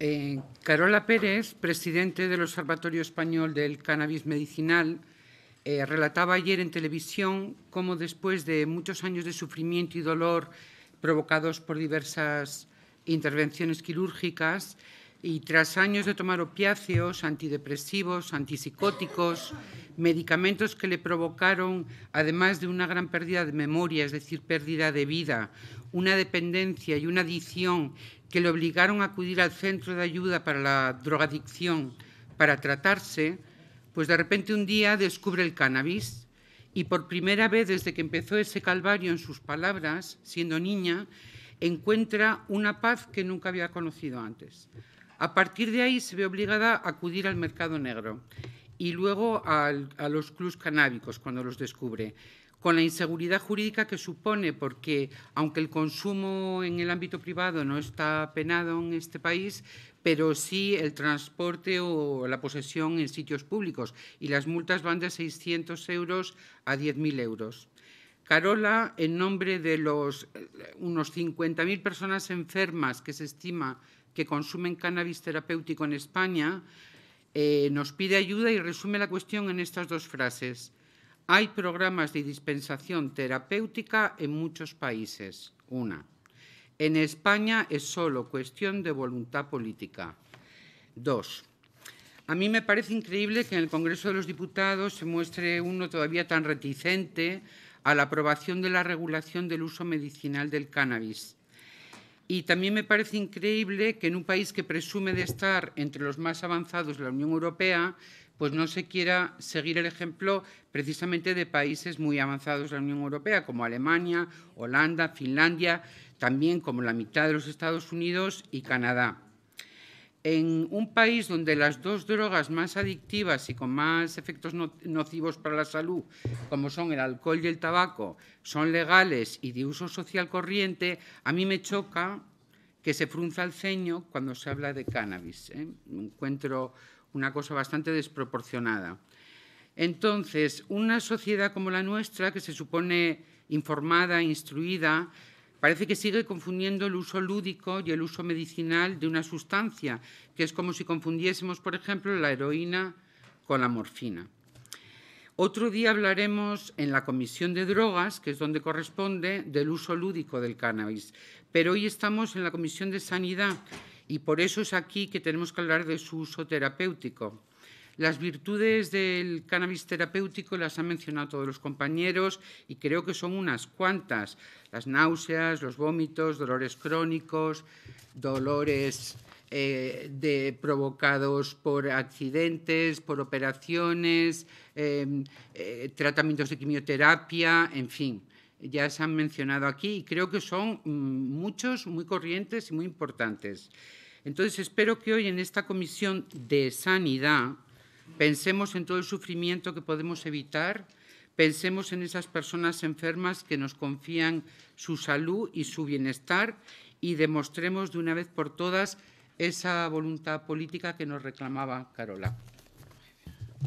Eh, Carola Pérez, presidente del Observatorio Español del Cannabis Medicinal, eh, relataba ayer en televisión cómo después de muchos años de sufrimiento y dolor provocados por diversas intervenciones quirúrgicas, y tras años de tomar opiáceos, antidepresivos, antipsicóticos, medicamentos que le provocaron, además de una gran pérdida de memoria, es decir, pérdida de vida, una dependencia y una adicción que le obligaron a acudir al centro de ayuda para la drogadicción para tratarse, pues de repente un día descubre el cannabis y por primera vez desde que empezó ese calvario en sus palabras, siendo niña, encuentra una paz que nunca había conocido antes. A partir de ahí se ve obligada a acudir al mercado negro y luego a los clubs canábicos cuando los descubre, con la inseguridad jurídica que supone, porque aunque el consumo en el ámbito privado no está penado en este país, pero sí el transporte o la posesión en sitios públicos, y las multas van de 600 euros a 10.000 euros. Carola, en nombre de los eh, unos 50.000 personas enfermas que se estima que consumen cannabis terapéutico en España, eh, nos pide ayuda y resume la cuestión en estas dos frases. Hay programas de dispensación terapéutica en muchos países. Una. En España es solo cuestión de voluntad política. Dos. A mí me parece increíble que en el Congreso de los Diputados se muestre uno todavía tan reticente a la aprobación de la regulación del uso medicinal del cannabis. Y también me parece increíble que en un país que presume de estar entre los más avanzados de la Unión Europea, pues no se quiera seguir el ejemplo precisamente de países muy avanzados de la Unión Europea, como Alemania, Holanda, Finlandia, también como la mitad de los Estados Unidos y Canadá en un país donde las dos drogas más adictivas y con más efectos nocivos para la salud, como son el alcohol y el tabaco, son legales y de uso social corriente, a mí me choca que se frunza el ceño cuando se habla de cannabis. ¿eh? Encuentro una cosa bastante desproporcionada. Entonces, una sociedad como la nuestra, que se supone informada, instruida, Parece que sigue confundiendo el uso lúdico y el uso medicinal de una sustancia, que es como si confundiésemos, por ejemplo, la heroína con la morfina. Otro día hablaremos en la Comisión de Drogas, que es donde corresponde, del uso lúdico del cannabis. Pero hoy estamos en la Comisión de Sanidad y por eso es aquí que tenemos que hablar de su uso terapéutico. Las virtudes del cannabis terapéutico las han mencionado todos los compañeros y creo que son unas cuantas. Las náuseas, los vómitos, dolores crónicos, dolores eh, provocados por accidentes, por operaciones, em, eh, tratamientos de quimioterapia, en fin ya se han mencionado aquí y creo que son mm, muchos, muy corrientes y muy importantes. Entonces, espero que hoy en esta comisión de sanidad Pensemos en todo el sufrimiento que podemos evitar, pensemos en esas personas enfermas que nos confían su salud y su bienestar y demostremos de una vez por todas esa voluntad política que nos reclamaba Carola.